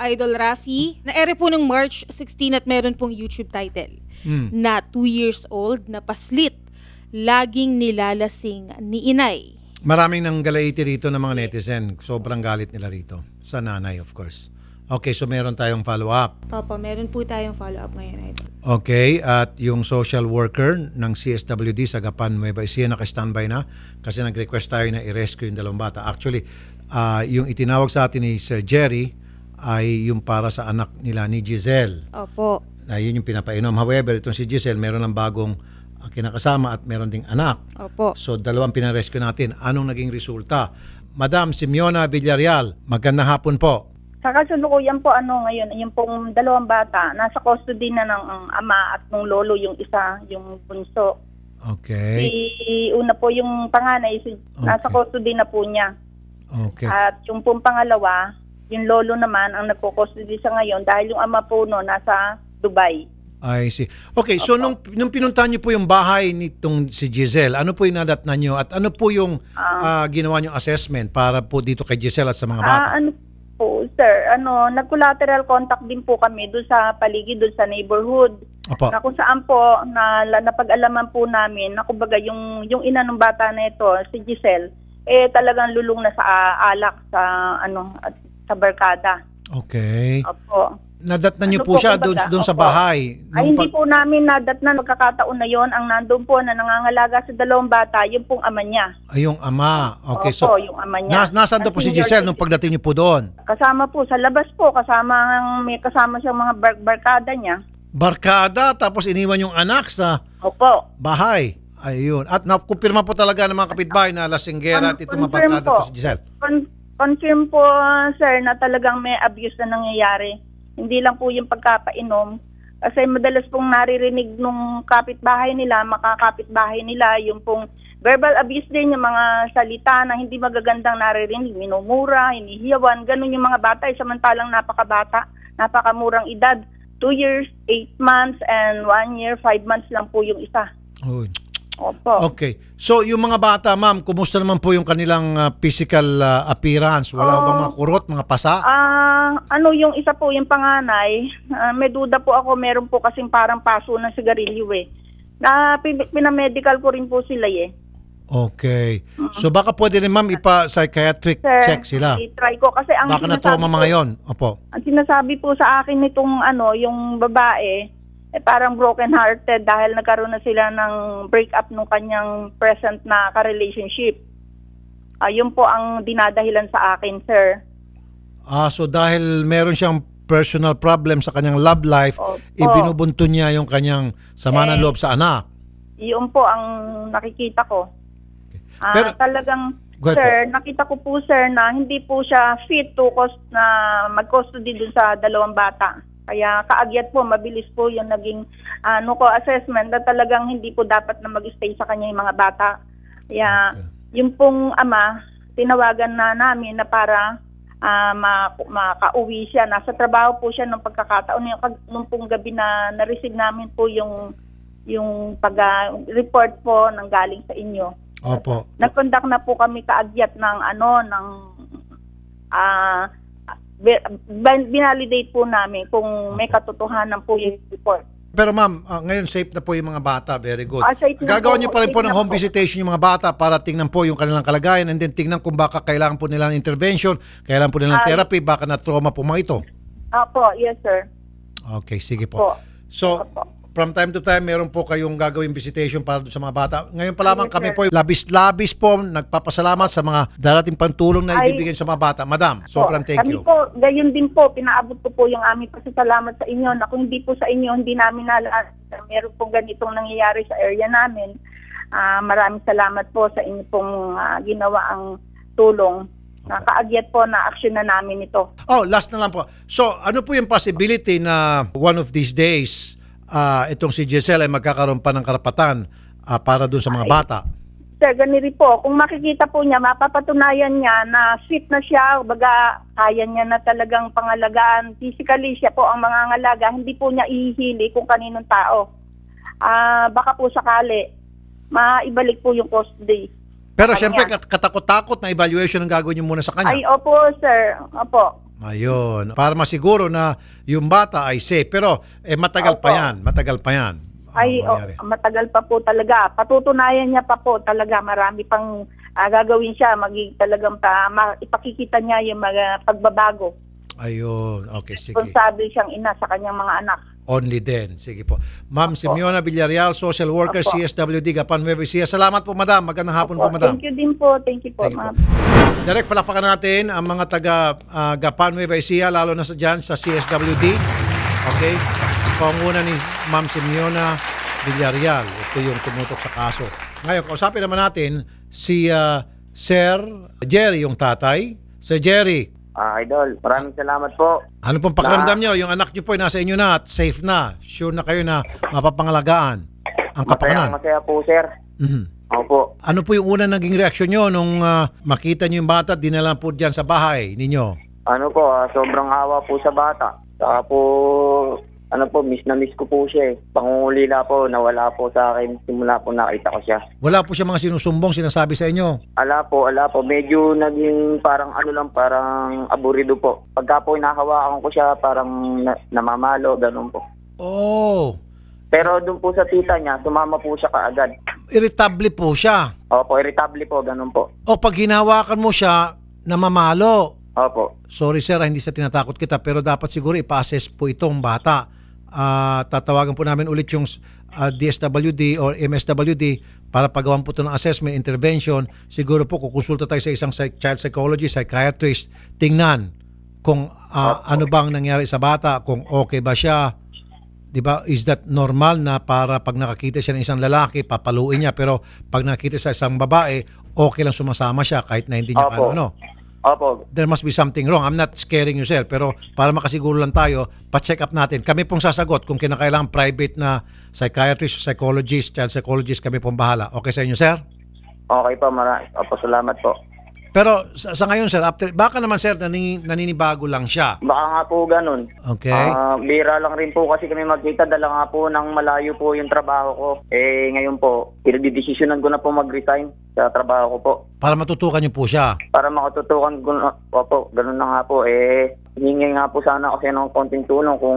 Idol Rafi. Naere po ng March 16 at meron pong YouTube title mm. na 2 years old na paslit laging nilalasing ni inay. Maraming nang galaiti rito ng mga netizen. Sobrang galit nila rito. Sa nanay, of course. Okay, so meron tayong follow-up. Papa, meron po tayong follow-up ngayon. Idol. Okay, at yung social worker ng CSWD sa Gapan Nueva Ecija naka-standby na kasi nag-request tayo na i-rescue yung dalawang bata. Actually, uh, yung itinawag sa atin ni Sir Jerry, ay yung para sa anak nila ni Giselle. Opo. Na yun yung pinapainom. However, itong si Giselle meron ng bagong ah, kinakasama at meron ding anak. Opo. So dalawang pinarescue natin. Anong naging resulta? Madam Simeona Villarreal, magandang hapon po. Sa kasalukuyan po ano ngayon, yung pong dalawang bata, nasa custody na ng um, ama at ng lolo yung isa, yung bunso. Okay. Si una po yung panganay, si, okay. nasa custody na po niya. Okay. At yung pong pangalawa, yung lolo naman ang nagko custody sa ngayon dahil yung ama po no nasa Dubai. I see. Okay, so nung, nung pinuntahan niyo po yung bahay nitong si Giselle, ano po yung nadatnan niyo at ano po yung uh, uh, ginawa niyong assessment para po dito kay Giselle at sa mga bata? Uh, ano po, sir, ano, nag-collateral contact din po kami doon sa paligid, doon sa neighborhood. Opo. Na kung saan po, na, napag-alaman po namin, na kumbaga yung, yung ina ng bata na ito, si Giselle, eh talagang lulong na sa uh, alak sa ano at sa barkada. Okay. Opo. Nadatnan niyo ano po, po siya doon doon sa bahay. Ay, hindi po namin nadatnan magkakataon na 'yon ang nandoon po na nangangalaga sa dalawang bata, yung pong ama niya. Ay, ah, yung ama. Okay, Opo, so po, yung ama niya. Nas nasaan daw po si Giselle nung pagdating niyo po doon? Kasama po sa labas po, kasama may kasama siyang mga bar- barkada niya. Barkada tapos iniwan yung anak sa Opo. Bahay. Ayun. At nakumpirma po talaga ng mga kapitbahay na lasinggera at itong mabarkada to si Giselle. Con- Confirm po, sir, na talagang may abuse na nangyayari. Hindi lang po yung pagkapainom. Kasi madalas pong naririnig nung kapitbahay nila, makakapitbahay nila, yung pong verbal abuse din, yung mga salita na hindi magagandang naririnig, minumura, hinihiyawan, ganun yung mga bata. Eh, samantalang napakabata, napakamurang edad. Two years, eight months, and one year, five months lang po yung isa. Uy. Opo. Okay. So yung mga bata, ma'am, kumusta naman po yung kanilang ah, physical ah, appearance? Wala Oh. bang mga oh. kurot, mga pasa? Ah, ano yung isa po, yung panganay, ah, may duda po ako, meron po kasing parang paso ng sigarilyo eh. Na pin- pinamedical ko rin po sila eh. Okay. Mm. So baka pwede rin, ma'am, ipa-psychiatric check sila. I-try ko kasi ang Baka na trauma mga yon. Opo. Ang sinasabi po sa akin nitong ano, yung babae, eh, parang broken hearted dahil nagkaroon na sila ng break up ng kanyang present na ka-relationship. Uh, yun po ang dinadahilan sa akin, sir. Ah, so dahil meron siyang personal problem sa kanyang love life, ibinubunto niya yung kanyang sama ng eh, loob sa anak. Yun po ang nakikita ko. Ah, Pero, talagang sir, po. nakita ko po sir na hindi po siya fit to cost na mag-custody dun sa dalawang bata. Kaya kaagyat po, mabilis po yung naging ah, ano ko assessment na talagang hindi po dapat na mag-stay sa kanya yung mga bata. Kaya okay. yung pong ama, tinawagan na namin na para uh, makauwi siya. Nasa trabaho po siya nung pagkakataon. Yung, nung pong gabi na na-receive namin po yung yung pag-report ah, po ng galing sa inyo. Opo. Nag-conduct na po kami kaagyat ng ano, ng uh, binalidate po namin kung may katotohanan po yung report. Pero ma'am, uh, ngayon safe na po yung mga bata. Very good. Ah, Gagawa niyo pa rin po ng home po. visitation yung mga bata para tingnan po yung kanilang kalagayan and then tingnan kung baka kailangan po nila ng intervention, kailangan po nilang Ay. Ah, therapy, baka na trauma po mga ito. Apo, ah, yes sir. Okay, sige po. Apo. So, Apo. From time to time, meron po kayong gagawing visitation para sa mga bata. Ngayon pa lamang yes, kami sir. po, labis-labis po, nagpapasalamat sa mga darating pantulong na ibibigay sa mga bata. Madam, po, sobrang thank kami you. po, gayon din po, pinaabot ko po yung aming pasasalamat sa inyo na kung hindi po sa inyo, hindi namin nalaan na meron po ganitong nangyayari sa area namin. Uh, maraming salamat po sa inyo pong uh, ginawa ang tulong Nakaagyat po na action na namin ito. Oh, last na lang po. So, ano po yung possibility na one of these days uh, itong si Giselle ay magkakaroon pa ng karapatan uh, para doon sa mga Ay. bata. Sir, ganito po. Kung makikita po niya, mapapatunayan niya na fit na siya, baga kaya niya na talagang pangalagaan. Physically, siya po ang mangangalaga. Hindi po niya ihihili kung kaninong tao. Uh, baka po sakali, maibalik po yung custody. Pero kanya. katakot-takot na evaluation ang gagawin niyo muna sa kanya. Ay, opo, sir. Opo. Ayun. Para masiguro na yung bata ay safe. Pero eh, matagal opo. pa yan. Matagal pa yan. Ano ay, o, matagal pa po talaga. Patutunayan niya pa po talaga. Marami pang uh, gagawin siya. Magig talagang pa, ma, ipakikita niya yung mga pagbabago. Ayun. Okay, sige. Responsable siyang ina sa kanyang mga anak only then. Sige po. Ma'am Simeona Villarreal, Social Worker, Apo. CSWD, Gapan Nueva Ecija. Salamat po, madam. Magandang hapon po, madam. Thank you din po. Thank you po, Thank ma'am. Po. Direct palapakan natin ang mga taga uh, Gapan Nueva Ecija, lalo na sa dyan sa CSWD. Okay? Panguna ni Ma'am Simeona Villarreal. Ito yung tumutok sa kaso. Ngayon, kausapin naman natin si uh, Sir Jerry, yung tatay. Sir Jerry, Ah, idol, maraming salamat po. Ano pong pakiramdam nyo? Yung anak nyo po ay nasa inyo na at safe na. Sure na kayo na mapapangalagaan ang kapakanan. masaya po, sir. Mhm. Opo. Ano po yung una naging reaksyon nyo nung ah, makita nyo yung bata at dinala po dyan sa bahay ninyo? Ano po, ah, sobrang hawa po sa bata. Saka po, ano po, miss na miss ko po siya eh. na po, nawala po sa akin. Simula po nakita ko siya. Wala po siya mga sinusumbong, sinasabi sa inyo. Ala po, ala po. Medyo naging parang ano lang, parang aburido po. Pagka po inahawakan ko siya, parang na- namamalo, ganun po. Oh, Pero doon po sa tita niya, sumama po siya kaagad. irritable po siya. Opo, irritable po, ganun po. O pag hinawakan mo siya, namamalo. Opo, Sorry sir, ah, hindi sa tinatakot kita pero dapat siguro ipa-assess po itong bata uh, tatawagan po namin ulit yung uh, ah, DSWD or MSWD para pagawan po ito ng assessment, intervention. Siguro po kukonsulta tayo sa isang child psychologist, psychiatrist, tingnan kung uh, ano bang nangyari sa bata, kung okay ba siya, 'di ba? Is that normal na para pag nakakita siya ng isang lalaki, papaluin niya pero pag nakakita sa isang babae, okay lang sumasama siya kahit na hindi niya Opo. ano. Opo. There must be something wrong. I'm not scaring you, sir. Pero para makasiguro lang tayo, pa-check up natin. Kami pong sasagot kung kinakailangan private na psychiatrist, psychologist, child psychologist, kami pong bahala. Okay sa inyo, sir? Okay po, mara. Opo, salamat po. Pero sa, sa ngayon, sir, after, baka naman, sir, naning, naninibago lang siya. Baka nga po ganun. Okay. Ah, bira lang rin po kasi kami magkita. Dala nga po ng malayo po yung trabaho ko. Eh, ngayon po, pinagdidesisyonan ko na po mag-resign sa trabaho ko po. Para matutukan niyo po siya. Para makatutukan ko na, opo, ganun na nga po. Eh, hingin nga po sana kasi ng konting tulong kung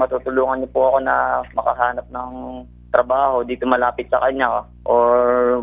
matutulungan niyo po ako na makahanap ng trabaho dito malapit sa kanya or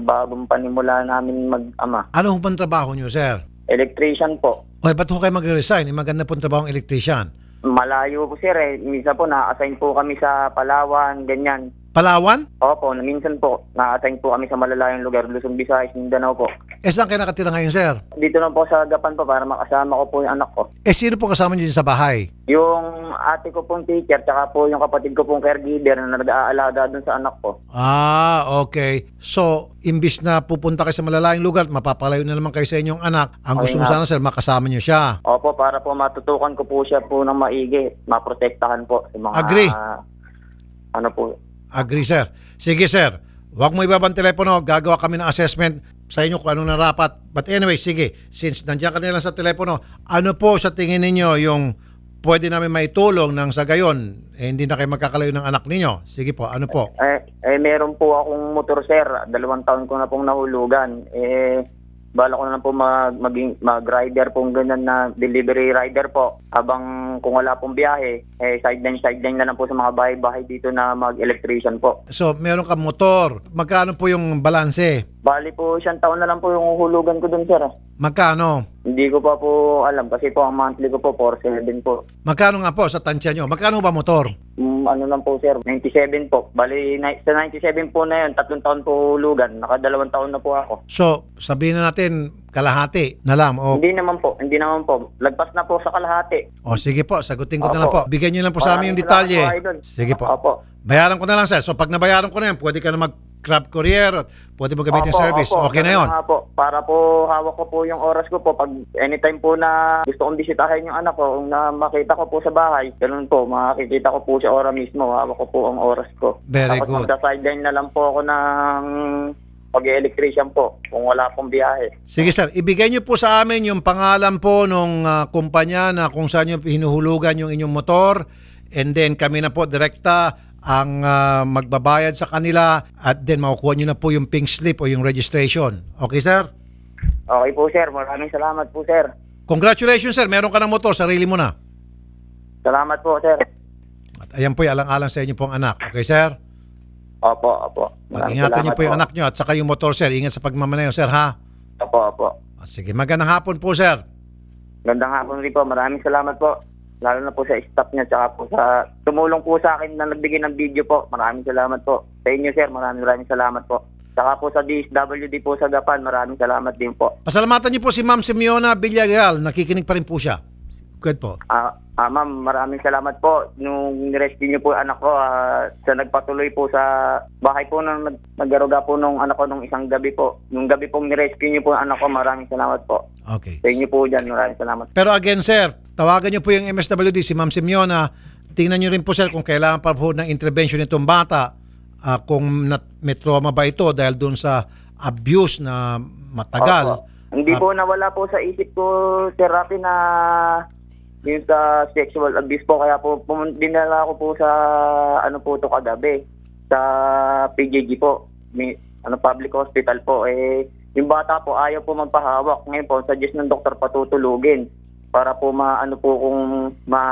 bagong panimula namin mag-ama. Ano po ang trabaho niyo, sir? Electrician po. O, ba't ho kayo mag-resign? Eh, maganda pong trabaho ang electrician. Malayo po sir eh. Minsan po na-assign po kami sa Palawan, ganyan. Palawan? Opo, minsan po, na-attain po kami sa malalayong lugar, Luzon, Visayas, Mindanao po. Eh, saan kayo nakatira ngayon, sir? Dito lang po sa Gapan po para makasama ko po yung anak ko. Eh, sino po kasama niyo sa bahay? Yung ate ko pong teacher, tsaka po yung kapatid ko pong caregiver na nag-aalaga dun sa anak ko. Ah, okay. So, imbis na pupunta kayo sa malalayong lugar, mapapalayo na naman kayo sa inyong anak. Ang gusto mo sana, sir, makasama niyo siya. Opo, para po matutukan ko po siya po ng maigi, maprotektahan po sa mga... Agree. ano po, Agree, sir. Sige, sir. Huwag mo ibabang telepono. Gagawa kami ng assessment sa inyo kung ano na rapat. But anyway, sige. Since nandiyan ka nila sa telepono, ano po sa tingin ninyo yung pwede namin maitulong ng sa gayon, eh, hindi na kayo magkakalayo ng anak ninyo. Sige po, ano po? Eh, eh meron po akong motor, sir. Dalawang taon ko na pong nahulugan. Eh, bala ko na lang po mag, maging, mag-rider pong ganyan na delivery rider po habang kung wala pong biyahe, eh, side sideline na lang po sa mga bahay-bahay dito na mag-electrician po. So, meron ka motor. Magkano po yung balanse? Bali po, siyang taon na lang po yung hulugan ko dun, sir. Magkano? Hindi ko pa po alam kasi po ang monthly ko po, 4,700 po. Magkano nga po sa tansya nyo? Magkano ba motor? Um, ano lang po, sir, 97 po. Bali, na, sa 97 po na yun, tatlong taon po hulugan. Nakadalawang taon na po ako. So, sabihin na natin, kalahati na lang. O, Hindi naman po, hindi naman po. Lagpas na po sa kalahati. o sige po, sagutin ko na lang po. Bigyan niyo lang po sa amin yung detalye. Sige po. Opo. Bayaran ko na lang sir. So pag nabayaran ko na yan, pwede ka na mag grab courier at pwede mo gamitin yung service. opo, Okay na yun. nga Po, para po hawak ko po yung oras ko po pag anytime po na gusto kong bisitahin yung anak ko, na makita ko po sa bahay, ganun po, makikita ko po sa oras mismo, hawak ko po ang oras ko. Very Tapos good. magda-sideline na lang po ako ng pag-electrician po kung wala pong biyahe. Sige sir, ibigay niyo po sa amin yung pangalan po nung uh, kumpanya na kung saan niyo hinuhulugan yung inyong motor and then kami na po direkta ang uh, magbabayad sa kanila at then makukuha niyo na po yung pink slip o yung registration. Okay sir? Okay po sir, maraming salamat po sir. Congratulations sir, meron ka ng motor, sarili mo na. Salamat po sir. At ayan po, alang-alang sa inyo pong anak. Okay sir? Opo, opo. mag Maraming ingatan niyo po yung anak niyo at saka yung motor, sir. Ingat sa pagmamanayo, sir, ha? Opo, opo. Ah, sige, magandang hapon po, sir. Magandang hapon rin po. Maraming salamat po. Lalo na po sa staff niya tsaka po sa tumulong po sa akin na nagbigay ng video po. Maraming salamat po. Sa inyo sir, maraming maraming salamat po. Saka po sa DSWD po sa Gapan, maraming salamat din po. Pasalamatan niyo po si Ma'am Simeona Villagal. Nakikinig pa rin po siya. Good po. Ah, ah ma'am, maraming salamat po. Nung rescue niyo po ang anak ko, ah, sa nagpatuloy po sa bahay po nang nag nagaruga po nung anak ko nung isang gabi po. Nung gabi po ni-rescue niyo po ang anak ko, maraming salamat po. Okay. Sa inyo po diyan, maraming salamat. Pero again, sir, tawagan niyo po yung MSWD, si Ma'am Simeona. Tingnan niyo rin po, sir, kung kailangan pa po ng intervention nitong bata. ah, kung nat- may trauma ba ito dahil doon sa abuse na matagal. Opo. Hindi Ah, po nawala po sa isip ko, Sir Rafi, na yung sa sexual abuse po, kaya po dinala ko po sa ano po to kagabi, sa PJG po, may, ano public hospital po. Eh, yung bata po ayaw po magpahawak. Ngayon po, suggest ng doktor patutulugin para po maano po kung ma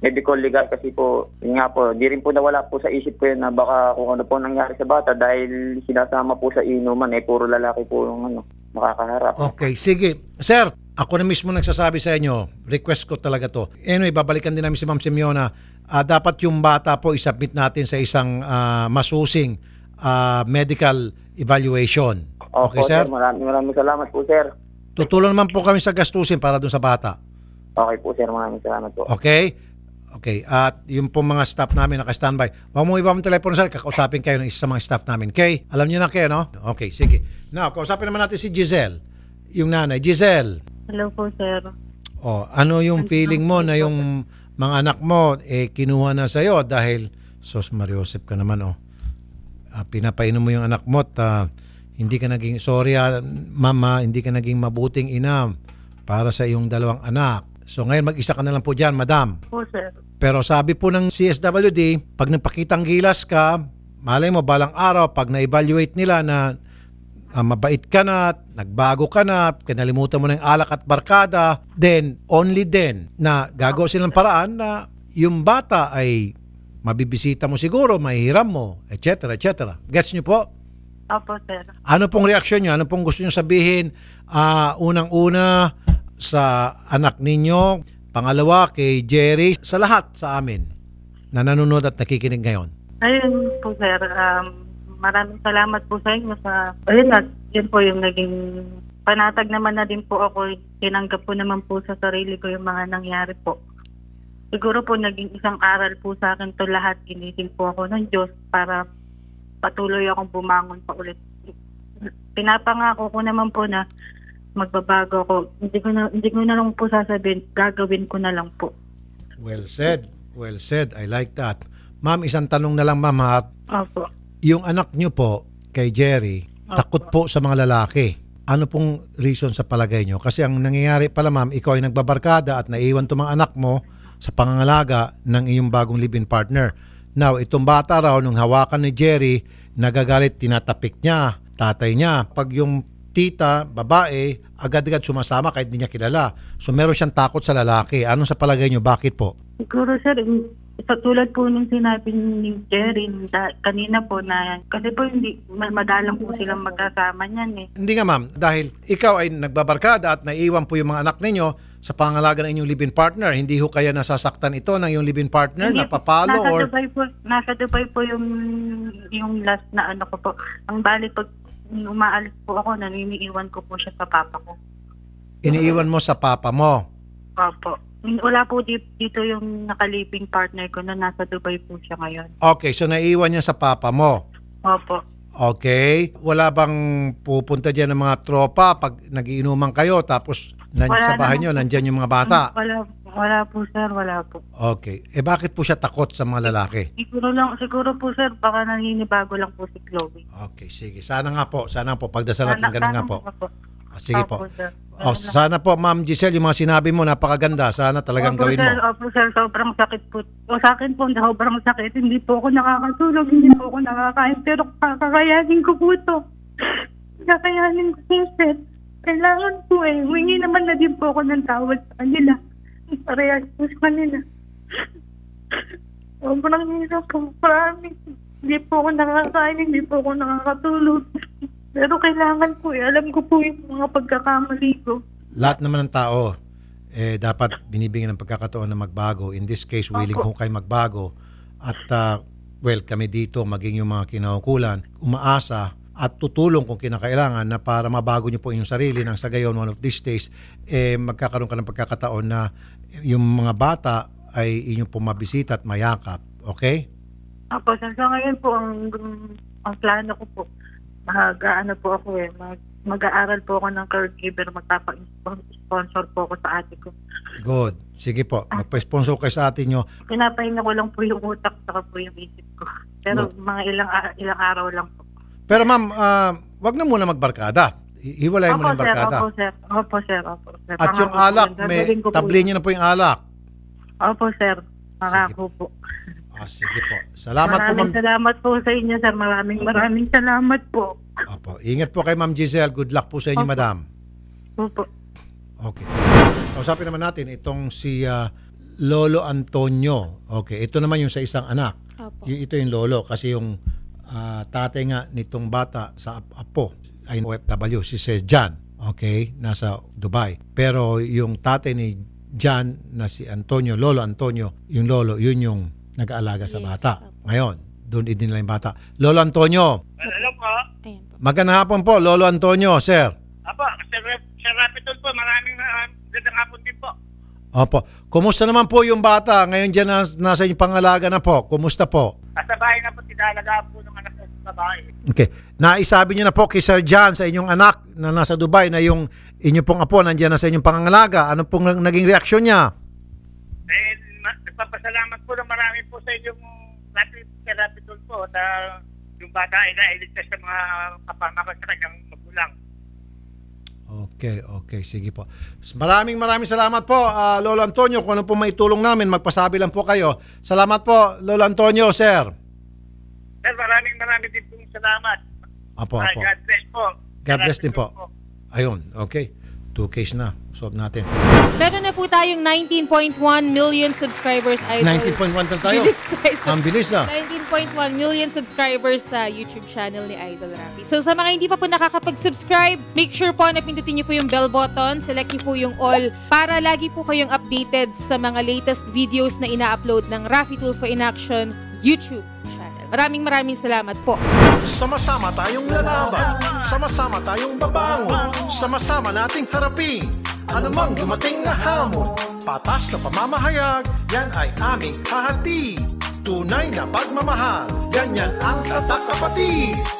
medical legal kasi po, yun nga po, di rin po nawala po sa isip ko yun na baka kung ano po nangyari sa bata dahil sinasama po sa inuman eh, puro lalaki po yung ano, makakaharap. Okay, sige. Sir, ako na mismo nagsasabi sa inyo, request ko talaga to. Anyway, babalikan din namin si Ma'am Simeona. Uh, dapat yung bata po isubmit natin sa isang uh, masusing uh, medical evaluation. Okay, okay sir? Maraming maraming salamat po, sir. Tutulong naman po kami sa gastusin para doon sa bata. Okay po, sir. Maraming salamat po. Okay? Okay. At yung po mga staff namin naka-standby. Huwag mo iba ang telepono, sir. Kakausapin kayo ng isa sa mga staff namin. Okay? Alam niyo na kayo, no? Okay, sige. Now, kausapin naman natin si Giselle yung nanay. Giselle, Hello ano po, sir. Oh, ano yung ano feeling mo na yung mga anak mo eh kinuha na sa iyo dahil sos Mariosep ka naman oh. Ah, pinapainom mo yung anak mo at ah, hindi ka naging sorry ah, mama, hindi ka naging mabuting ina para sa iyong dalawang anak. So ngayon mag-isa ka na lang po diyan, madam. Po, sir. Pero sabi po ng CSWD, pag nagpakitang gilas ka, malay mo balang araw pag na-evaluate nila na uh, mabait ka na, nagbago ka na, kinalimutan mo na yung alak at barkada, then, only then, na gagawa silang paraan na yung bata ay mabibisita mo siguro, mahihiram mo, etc. etc. Gets niyo po? Opo, sir. Ano pong reaksyon niyo? Ano pong gusto niyo sabihin? Uh, unang-una sa anak ninyo, pangalawa kay Jerry, sa lahat sa amin na nanonood at nakikinig ngayon. Ayun po, sir. Um, maraming salamat po sa inyo sa, ayun na, yun po yung naging panatag naman na din po ako. Tinanggap po naman po sa sarili ko yung mga nangyari po. Siguro po naging isang aral po sa akin to lahat. Ginitin po ako ng Diyos para patuloy akong bumangon pa ulit. Pinapangako ko naman po na magbabago ako. Hindi ko na, hindi ko na lang po sasabihin, gagawin ko na lang po. Well said. Well said. I like that. Ma'am, isang tanong na lang, ma'am, ha? Opo. Yung anak nyo po, kay Jerry, Opo. takot po sa mga lalaki. Ano pong reason sa palagay nyo? Kasi ang nangyayari pala ma'am, ikaw ay nagbabarkada at naiwan itong mga anak mo sa pangangalaga ng iyong bagong living partner. Now, itong bata raw, nung hawakan ni Jerry, nagagalit, tinatapik niya, tatay niya. Pag yung tita, babae, agad-agad sumasama kahit hindi niya kilala. So meron siyang takot sa lalaki. Ano sa palagay niyo? Bakit po? Siguro sir, sa tulad po nung sinabi ni Jerry kanina po na kasi po hindi madalang po silang magkasama niyan eh. Hindi nga ma'am, dahil ikaw ay nagbabarkada at naiiwan po yung mga anak ninyo sa pangalaga ng inyong live-in partner. Hindi ho kaya nasasaktan ito ng yung live-in partner, hindi, napapalo nasa or... Dubai po, nasa Dubai po yung, yung last na ano ko po. Ang bali pag umaalis po ako, naniniiwan ko po siya sa papa ko. Iniiwan mo sa papa mo? Opo. Wala po dito yung nakalibing partner ko na nasa Dubai po siya ngayon. Okay, so naiwan niya sa papa mo. Opo. Okay. Wala bang pupunta diyan ng mga tropa pag nagiinuman kayo tapos nan- sa bahay niyo nandiyan yung mga bata? Ah, wala, wala po sir, wala po. Okay. Eh bakit po siya takot sa mga lalaki? Siguro lang, siguro po sir, baka naninibago lang po si Chloe. Okay, sige. Sana nga po, sana po pagdasal natin Sana- nga po. nga po. Ah, sige Opo, po. sir. Oh, ano? sana po, Ma'am Giselle, yung mga sinabi mo, napakaganda. Sana talagang Opo, gawin sir. mo. Opo, sir. Sobrang sakit po. O sa akin po, sobrang sakit. Hindi po ako nakakatulog, hindi po ako nakakain. Pero kakayanin ko po ito. Kakayanin ko po, sir. Kailangan po eh. Huwingi naman na din po ako ng tawad sa kanila. Parehas po sa kanila. Sobrang hirap po. Promise. Hindi po ako nakakain, hindi po ako nakakatulog. Pero kailangan po, eh, alam ko po yung mga pagkakamali ko. Lahat naman ng tao, eh, dapat binibigyan ng pagkakataon na magbago. In this case, willing ko ho kayo magbago. At uh, well, kami dito, maging yung mga kinaukulan, umaasa at tutulong kung kinakailangan na para mabago niyo po inyong sarili nang sa gayon one of these days, eh, magkakaroon ka ng pagkakataon na yung mga bata ay inyong pumabisita at mayakap. Okay? Opo, sa ngayon po, ang, ang plano ko po, mag-ano po ako eh, mag, mag-aaral po ako ng caregiver, magpapa-sponsor po ako sa ate ko. Good. Sige po, ah. magpa-sponsor kayo sa atin nyo. Pinapahinga ko lang po yung utak saka po yung isip ko. Pero Good. mga ilang ah, ilang araw lang po. Pero ma'am, ah, wag na muna magbarkada. Hi- Hiwalay mo ng barkada. Opo, sir. Opo, sir. Opo, sir. At yung alak, may Gagawin ko tabli yun. na po yung alak. Opo, sir. Pangako po. Ah, sige po. Salamat po, ma'am. salamat po sa inyo, sir. Maraming maraming salamat po. Opo. Ingat po kay Ma'am Giselle. Good luck po sa inyo, Opo. madam. Opo. Okay. Kausapin naman natin itong si ah, Lolo Antonio. Okay, ito naman yung sa isang anak. Opo. ito yung lolo kasi yung ah, tatay nga nitong bata sa apo ay OFW si Sir John. Okay, nasa Dubai. Pero yung tatay ni John na si Antonio, Lolo Antonio, yung lolo, yun yung nag-aalaga sa Yes, bata. Ngayon, doon idinala yung bata. Lolo Antonio, Hello po. Ayan magandang hapon po, Lolo Antonio, sir. Apo, Sir, Rap- Sir Rapitol po, maraming uh, hapon din po. Opo. Kumusta naman po yung bata? Ngayon dyan nas- nasa yung pangalaga na po. Kumusta po? Nasa bahay na po, tinalagaan po ng anak ko sa bahay. Okay. Naisabi niyo na po kay Sir John sa inyong anak na nasa Dubai na yung inyo pong apo nandiyan na sa inyong pangangalaga. Ano pong naging reaksyon niya? salamat po na marami po sa inyong rapid therapy tool po na yung bata ay nailigtas sa mga kapamakan sa kanyang magulang. Okay, okay. Sige po. Maraming maraming salamat po, uh, Lolo Antonio. Kung ano po may tulong namin, magpasabi lang po kayo. Salamat po, Lolo Antonio, sir. Sir, maraming maraming din po salamat. Apo, ah, apo. God bless po. God bless din po. po. Ayun, okay two case na. Solve natin. Meron na po tayong 19.1 million subscribers. 19.1 na tayo. Ang bilis ah. na. 19.1 million subscribers sa YouTube channel ni Idol Rafi. So sa mga hindi pa po nakakapag-subscribe, make sure po na pindutin niyo po yung bell button, select niyo po yung all para lagi po kayong updated sa mga latest videos na ina-upload ng Rafi Tool for Inaction YouTube channel. Maraming maraming salamat po. Sama-sama tayong lalaban, sama-sama tayong babangon, sama-sama nating harapin anumang dumating na hamon. Patas na pamamahayag, yan ay aming hahati. Tunay na pagmamahal, ganyan ang katak kapatid.